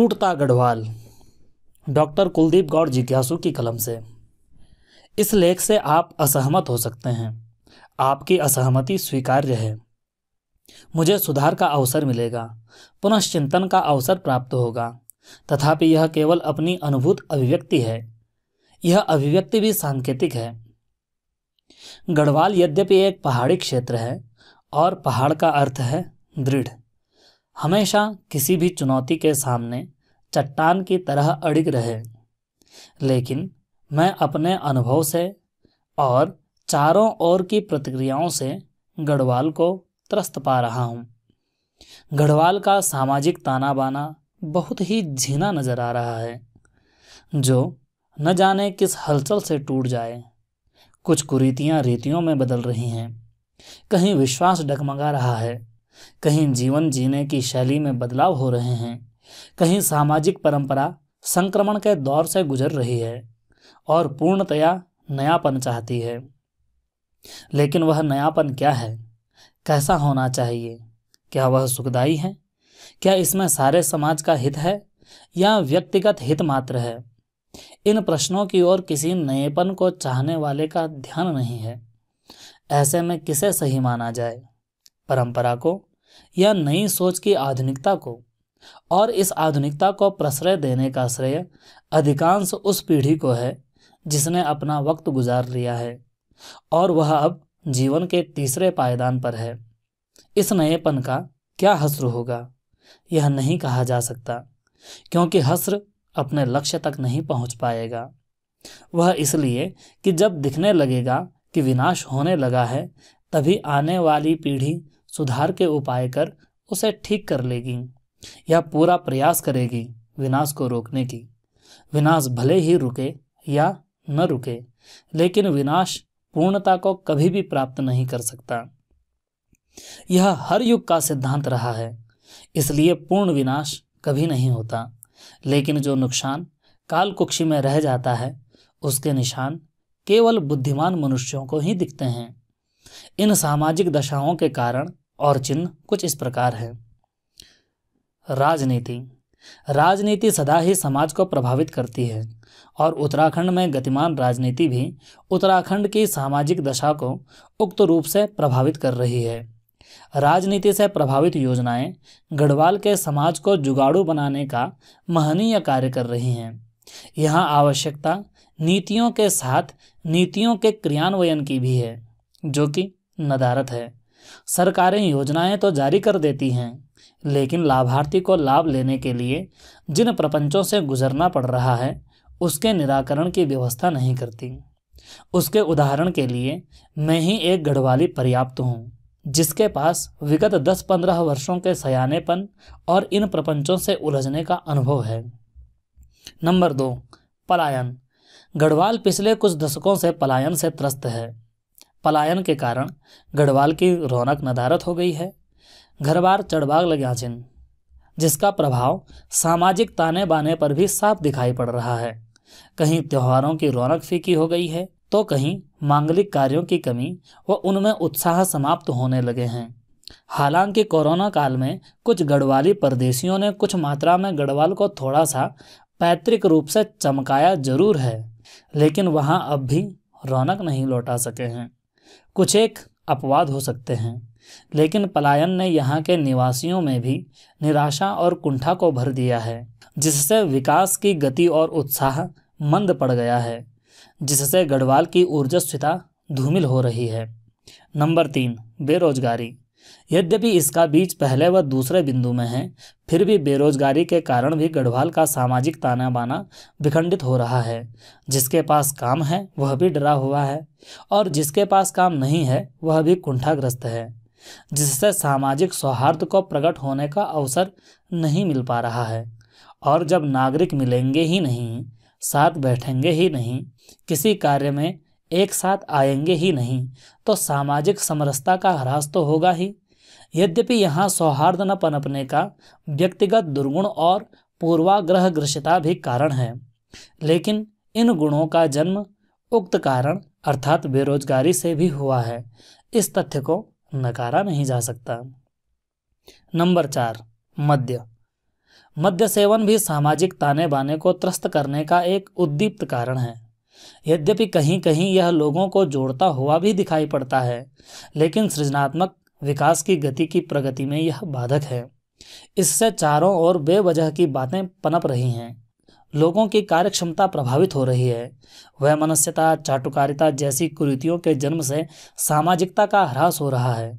टूटता गढ़वाल डॉक्टर कुलदीप गौड़ जिज्ञासु की कलम से इस लेख से आप असहमत हो सकते हैं आपकी असहमति स्वीकार्य है मुझे सुधार का अवसर मिलेगा पुनश्चिंतन का अवसर प्राप्त होगा तथापि यह केवल अपनी अनुभूत अभिव्यक्ति है यह अभिव्यक्ति भी सांकेतिक है गढ़वाल यद्यपि एक पहाड़ी क्षेत्र है और पहाड़ का अर्थ है दृढ़ हमेशा किसी भी चुनौती के सामने चट्टान की तरह अड़िग रहे लेकिन मैं अपने अनुभव से और चारों ओर की प्रतिक्रियाओं से गढ़वाल को त्रस्त पा रहा हूँ गढ़वाल का सामाजिक ताना बाना बहुत ही झीना नज़र आ रहा है जो न जाने किस हलचल से टूट जाए कुछ कुरीतियाँ रीतियों में बदल रही हैं कहीं विश्वास डगमगा रहा है कहीं जीवन जीने की शैली में बदलाव हो रहे हैं कहीं सामाजिक परंपरा संक्रमण के दौर से गुजर रही है और पूर्णतया नयापन चाहती है लेकिन वह नयापन क्या है कैसा होना चाहिए क्या वह सुखदायी है क्या इसमें सारे समाज का हित है या व्यक्तिगत हित मात्र है इन प्रश्नों की ओर किसी नएपन को चाहने वाले का ध्यान नहीं है ऐसे में किसे सही माना जाए परंपरा को या नई सोच की आधुनिकता को और इस आधुनिकता को प्रश्रय देने का श्रेय अधिकांश उस पीढ़ी को है जिसने अपना वक्त गुजार लिया है और वह अब जीवन के तीसरे पायदान पर है इस नएपन का क्या हस्र होगा यह नहीं कहा जा सकता क्योंकि हस्र अपने लक्ष्य तक नहीं पहुंच पाएगा वह इसलिए कि जब दिखने लगेगा कि विनाश होने लगा है तभी आने वाली पीढ़ी सुधार के उपाय कर उसे ठीक कर लेगी यह पूरा प्रयास करेगी विनाश को रोकने की विनाश भले ही रुके या न रुके लेकिन विनाश पूर्णता को कभी भी प्राप्त नहीं कर सकता यह हर युग का सिद्धांत रहा है इसलिए पूर्ण विनाश कभी नहीं होता लेकिन जो नुकसान काल कुक्षी में रह जाता है उसके निशान केवल बुद्धिमान मनुष्यों को ही दिखते हैं इन सामाजिक दशाओं के कारण और चिन्ह कुछ इस प्रकार है राजनीति राजनीति सदा ही समाज को प्रभावित करती है और उत्तराखंड में गतिमान राजनीति भी उत्तराखंड की सामाजिक दशा को उक्त रूप से प्रभावित कर रही है राजनीति से प्रभावित योजनाएं गढ़वाल के समाज को जुगाड़ू बनाने का महनीय कार्य कर रही हैं यहाँ आवश्यकता नीतियों के साथ नीतियों के क्रियान्वयन की भी है जो कि नदारत है सरकारें योजनाएं तो जारी कर देती हैं लेकिन लाभार्थी को लाभ लेने के लिए जिन प्रपंचों से गुजरना पड़ रहा है उसके निराकरण की व्यवस्था नहीं करती उसके उदाहरण के लिए मैं ही एक गढ़वाली पर्याप्त हूँ जिसके पास विगत 10-15 वर्षों के सयानेपन और इन प्रपंचों से उलझने का अनुभव है नंबर दो पलायन गढ़वाल पिछले कुछ दशकों से पलायन से त्रस्त है पलायन के कारण गढ़वाल की रौनक नदारत हो गई है घरबार चढ़बाग लगा जिन जिसका प्रभाव सामाजिक ताने बाने पर भी साफ दिखाई पड़ रहा है कहीं त्योहारों की रौनक फीकी हो गई है तो कहीं मांगलिक कार्यों की कमी व उनमें उत्साह समाप्त होने लगे हैं हालांकि कोरोना काल में कुछ गढ़वाली परदेशियों ने कुछ मात्रा में गढ़वाल को थोड़ा सा पैतृक रूप से चमकाया जरूर है लेकिन वहाँ अब भी रौनक नहीं लौटा सके हैं कुछ एक अपवाद हो सकते हैं लेकिन पलायन ने यहाँ के निवासियों में भी निराशा और कुंठा को भर दिया है जिससे विकास की गति और उत्साह मंद पड़ गया है जिससे गढ़वाल की ऊर्जस्विता धूमिल हो रही है नंबर तीन बेरोजगारी यद्यपि इसका बीज पहले व दूसरे बिंदु में है फिर भी बेरोजगारी के कारण भी गढ़वाल का सामाजिक ताना बाना विखंडित हो रहा है जिसके पास काम है वह भी डरा हुआ है और जिसके पास काम नहीं है वह भी कुंठाग्रस्त है जिससे सामाजिक सौहार्द को प्रकट होने का अवसर नहीं मिल पा रहा है और जब नागरिक मिलेंगे ही नहीं साथ बैठेंगे ही नहीं किसी कार्य में एक साथ आएंगे ही नहीं तो सामाजिक समरसता का ह्रास तो होगा ही यद्यपि यहाँ सौहार्द न पनपने का व्यक्तिगत दुर्गुण और पूर्वाग्रह ग्रसता भी कारण है लेकिन इन गुणों का जन्म उक्त कारण अर्थात बेरोजगारी से भी हुआ है इस तथ्य को नकारा नहीं जा सकता नंबर चार मद्य मद्य सेवन भी सामाजिक ताने बाने को त्रस्त करने का एक उद्दीप्त कारण है यद्यपि कहीं कहीं यह लोगों को जोड़ता हुआ भी दिखाई पड़ता है लेकिन सृजनात्मक विकास की गति की प्रगति में यह बाधक है इससे चारों ओर बेवजह की बातें पनप रही हैं लोगों की कार्यक्षमता प्रभावित हो रही है वह मनस्यता चाटुकारिता जैसी कुरीतियों के जन्म से सामाजिकता का ह्रास हो रहा है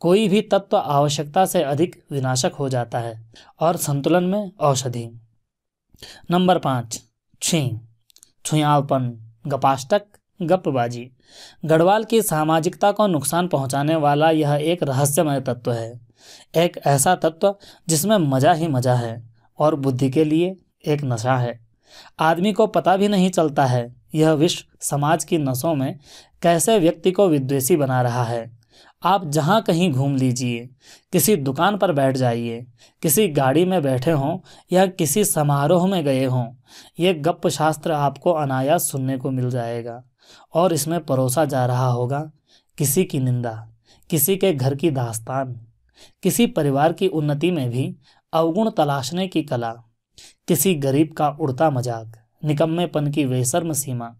कोई भी तत्व आवश्यकता से अधिक विनाशक हो जाता है और संतुलन में औषधि नंबर पाँच छी छुयावपन गपाष्टक गपबाजी गढ़वाल की सामाजिकता को नुकसान पहुंचाने वाला यह एक रहस्यमय तत्व है एक ऐसा तत्व जिसमें मज़ा ही मज़ा है और बुद्धि के लिए एक नशा है आदमी को पता भी नहीं चलता है यह विश्व समाज की नसों में कैसे व्यक्ति को विद्वेषी बना रहा है आप जहाँ कहीं घूम लीजिए किसी दुकान पर बैठ जाइए किसी गाड़ी में बैठे हों या किसी समारोह में गए हों ये गप्प शास्त्र आपको अनायास सुनने को मिल जाएगा और इसमें परोसा जा रहा होगा किसी की निंदा किसी के घर की दास्तान किसी परिवार की उन्नति में भी अवगुण तलाशने की कला किसी गरीब का उड़ता मजाक निकम्मेपन की वेसर्म सीमा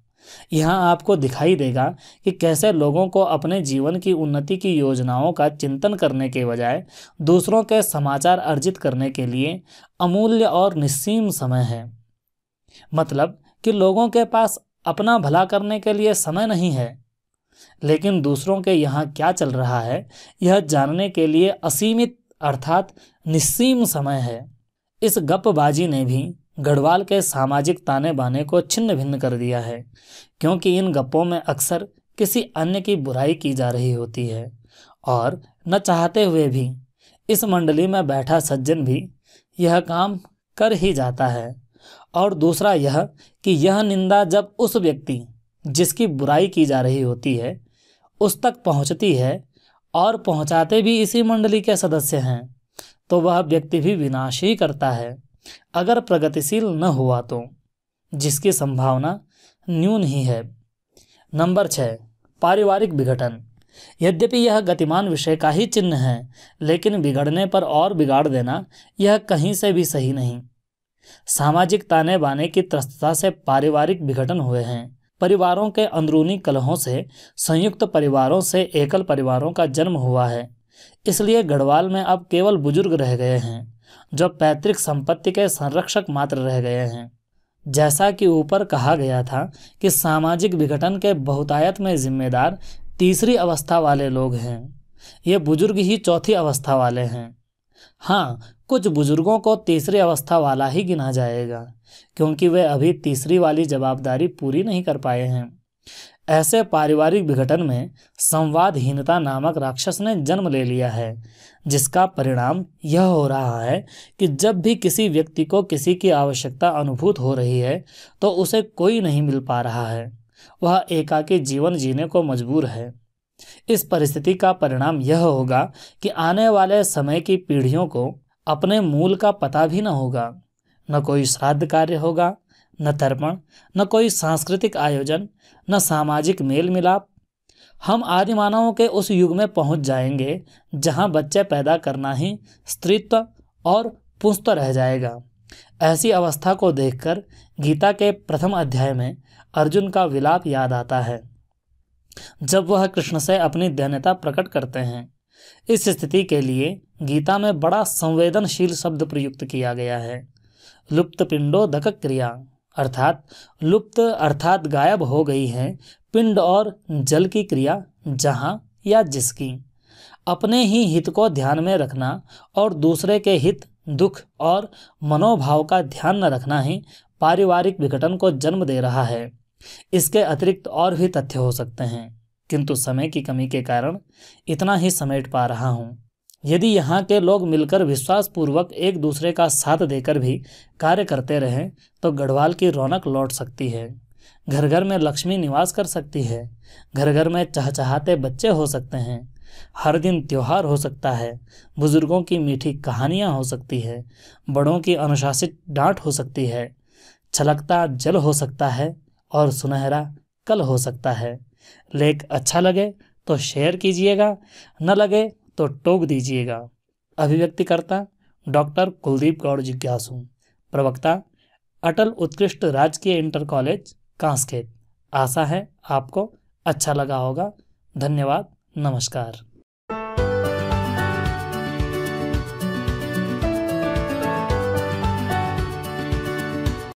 यहाँ आपको दिखाई देगा कि कैसे लोगों को अपने जीवन की उन्नति की योजनाओं का चिंतन करने के बजाय दूसरों के समाचार अर्जित करने के लिए अमूल्य और निस्सीम समय है मतलब कि लोगों के पास अपना भला करने के लिए समय नहीं है लेकिन दूसरों के यहाँ क्या चल रहा है यह जानने के लिए असीमित अर्थात निस्सीम समय है इस गपबाजी ने भी गढ़वाल के सामाजिक ताने बाने को छिन्न भिन्न कर दिया है क्योंकि इन गप्पों में अक्सर किसी अन्य की बुराई की जा रही होती है और न चाहते हुए भी इस मंडली में बैठा सज्जन भी यह काम कर ही जाता है और दूसरा यह कि यह निंदा जब उस व्यक्ति जिसकी बुराई की जा रही होती है उस तक पहुंचती है और पहुंचाते भी इसी मंडली के सदस्य हैं तो वह व्यक्ति भी विनाश ही करता है अगर प्रगतिशील न हुआ तो जिसकी संभावना न्यून ही है नंबर छः पारिवारिक विघटन यद्यपि यह गतिमान विषय का ही चिन्ह है लेकिन बिगड़ने पर और बिगाड़ देना यह कहीं से भी सही नहीं सामाजिक ताने बाने की त्रस्तता से पारिवारिक विघटन हुए हैं परिवारों के अंदरूनी कलहों से संयुक्त परिवारों से एकल परिवारों का जन्म हुआ है इसलिए गढ़वाल में अब केवल बुजुर्ग रह गए हैं जो पैतृक संपत्ति के संरक्षक मात्र रह गए हैं जैसा कि ऊपर कहा गया था कि सामाजिक विघटन के बहुतायत में जिम्मेदार तीसरी अवस्था वाले लोग हैं ये बुजुर्ग ही चौथी अवस्था वाले हैं हाँ कुछ बुजुर्गों को तीसरी अवस्था वाला ही गिना जाएगा क्योंकि वे अभी तीसरी वाली जवाबदारी पूरी नहीं कर पाए हैं ऐसे पारिवारिक विघटन में संवादहीनता नामक राक्षस ने जन्म ले लिया है जिसका परिणाम यह हो रहा है कि जब भी किसी व्यक्ति को किसी की आवश्यकता अनुभूत हो रही है तो उसे कोई नहीं मिल पा रहा है वह एकाकी जीवन जीने को मजबूर है इस परिस्थिति का परिणाम यह होगा कि आने वाले समय की पीढ़ियों को अपने मूल का पता भी न होगा न कोई श्राद्ध कार्य होगा न तर्पण न कोई सांस्कृतिक आयोजन न सामाजिक मेल मिलाप हम आदि मानवों के उस युग में पहुंच जाएंगे जहां बच्चे पैदा करना ही स्त्रीत्व और पुंस्त रह जाएगा ऐसी अवस्था को देखकर गीता के प्रथम अध्याय में अर्जुन का विलाप याद आता है जब वह कृष्ण से अपनी दैन्यता प्रकट करते हैं इस स्थिति के लिए गीता में बड़ा संवेदनशील शब्द प्रयुक्त किया गया है लुप्त पिंडो दक क्रिया अर्थात लुप्त अर्थात गायब हो गई है पिंड और जल की क्रिया जहाँ या जिसकी अपने ही हित को ध्यान में रखना और दूसरे के हित दुख और मनोभाव का ध्यान न रखना ही पारिवारिक विघटन को जन्म दे रहा है इसके अतिरिक्त और भी तथ्य हो सकते हैं किंतु समय की कमी के कारण इतना ही समेट पा रहा हूँ यदि यहाँ के लोग मिलकर विश्वासपूर्वक एक दूसरे का साथ देकर भी कार्य करते रहें तो गढ़वाल की रौनक लौट सकती है घर घर में लक्ष्मी निवास कर सकती है घर घर में चहचहाते बच्चे हो सकते हैं हर दिन त्यौहार हो सकता है बुजुर्गों की मीठी कहानियाँ हो सकती है बड़ों की अनुशासित डांट हो सकती है छलकता जल हो सकता है और सुनहरा कल हो सकता है लेख अच्छा लगे तो शेयर कीजिएगा न लगे तो टोक दीजिएगा अभिव्यक्तिकर्ता डॉक्टर कुलदीप गौड़ जिज्ञासु प्रवक्ता अटल उत्कृष्ट राजकीय इंटर कॉलेज कांसखेत आशा है आपको अच्छा लगा होगा धन्यवाद नमस्कार